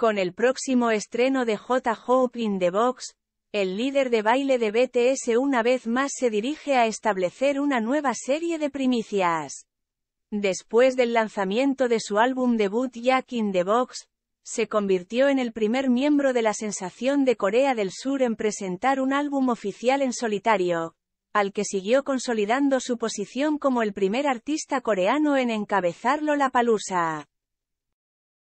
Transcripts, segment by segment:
Con el próximo estreno de J. Hope in the Box, el líder de baile de BTS una vez más se dirige a establecer una nueva serie de primicias. Después del lanzamiento de su álbum debut Jack in the Box, se convirtió en el primer miembro de la sensación de Corea del Sur en presentar un álbum oficial en solitario, al que siguió consolidando su posición como el primer artista coreano en encabezarlo la palusa.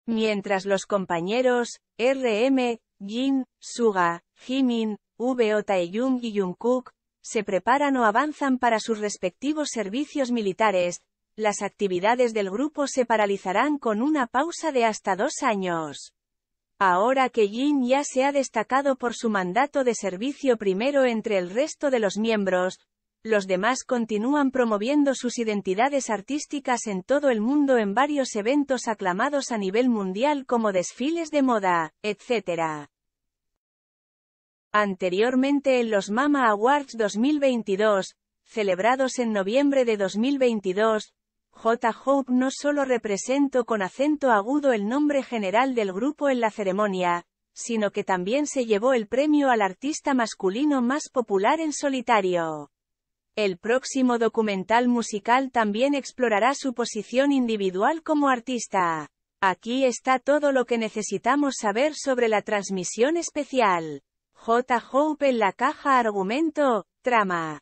Mientras los compañeros, RM, Jin, Suga, Jimin, o yung y Jungkook, se preparan o avanzan para sus respectivos servicios militares, las actividades del grupo se paralizarán con una pausa de hasta dos años. Ahora que Jin ya se ha destacado por su mandato de servicio primero entre el resto de los miembros, los demás continúan promoviendo sus identidades artísticas en todo el mundo en varios eventos aclamados a nivel mundial como desfiles de moda, etc. Anteriormente en los Mama Awards 2022, celebrados en noviembre de 2022, J. Hope no solo representó con acento agudo el nombre general del grupo en la ceremonia, sino que también se llevó el premio al artista masculino más popular en solitario. El próximo documental musical también explorará su posición individual como artista. Aquí está todo lo que necesitamos saber sobre la transmisión especial. J. Hope en la caja argumento, trama.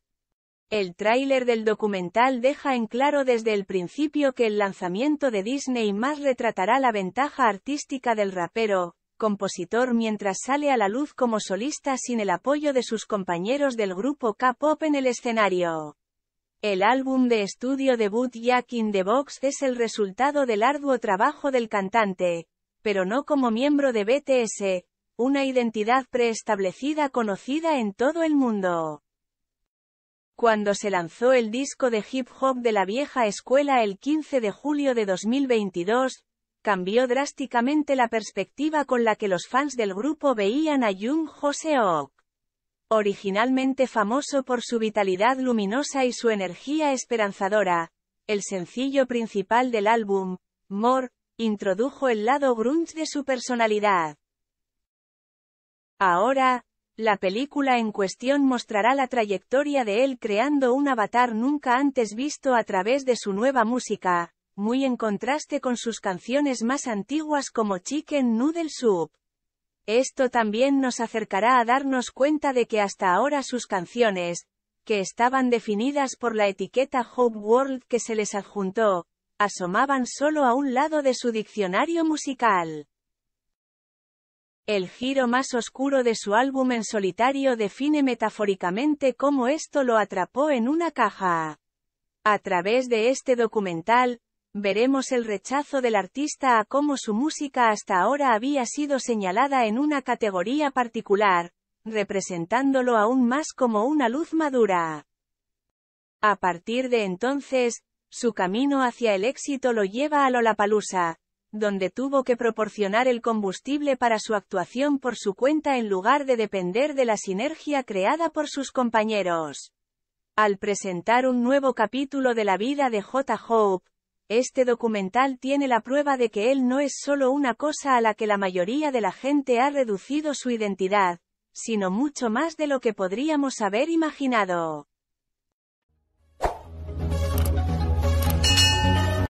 El tráiler del documental deja en claro desde el principio que el lanzamiento de Disney más retratará la ventaja artística del rapero, compositor mientras sale a la luz como solista sin el apoyo de sus compañeros del grupo K-Pop en el escenario. El álbum de estudio debut Jack in the Box es el resultado del arduo trabajo del cantante, pero no como miembro de BTS, una identidad preestablecida conocida en todo el mundo. Cuando se lanzó el disco de hip hop de la vieja escuela el 15 de julio de 2022, cambió drásticamente la perspectiva con la que los fans del grupo veían a Jung Joseok. Originalmente famoso por su vitalidad luminosa y su energía esperanzadora, el sencillo principal del álbum, More, introdujo el lado grunge de su personalidad. Ahora, la película en cuestión mostrará la trayectoria de él creando un avatar nunca antes visto a través de su nueva música, muy en contraste con sus canciones más antiguas como Chicken Noodle Soup. Esto también nos acercará a darnos cuenta de que hasta ahora sus canciones, que estaban definidas por la etiqueta Hope World que se les adjuntó, asomaban solo a un lado de su diccionario musical. El giro más oscuro de su álbum en solitario define metafóricamente cómo esto lo atrapó en una caja. A través de este documental, veremos el rechazo del artista a cómo su música hasta ahora había sido señalada en una categoría particular, representándolo aún más como una luz madura. A partir de entonces, su camino hacia el éxito lo lleva a Lollapalooza, donde tuvo que proporcionar el combustible para su actuación por su cuenta en lugar de depender de la sinergia creada por sus compañeros. Al presentar un nuevo capítulo de la vida de J. Hope, este documental tiene la prueba de que él no es solo una cosa a la que la mayoría de la gente ha reducido su identidad, sino mucho más de lo que podríamos haber imaginado.